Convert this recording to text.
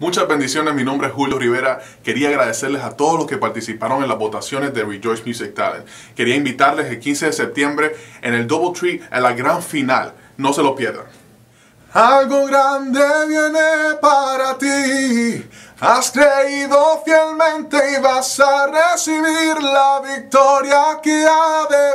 Muchas bendiciones, mi nombre es Julio Rivera. Quería agradecerles a todos los que participaron en las votaciones de Rejoice Music Talent. Quería invitarles el 15 de septiembre en el Double Tree a la gran final. No se lo pierdan. Algo grande viene para ti. Has creído fielmente y vas a recibir la victoria que ha de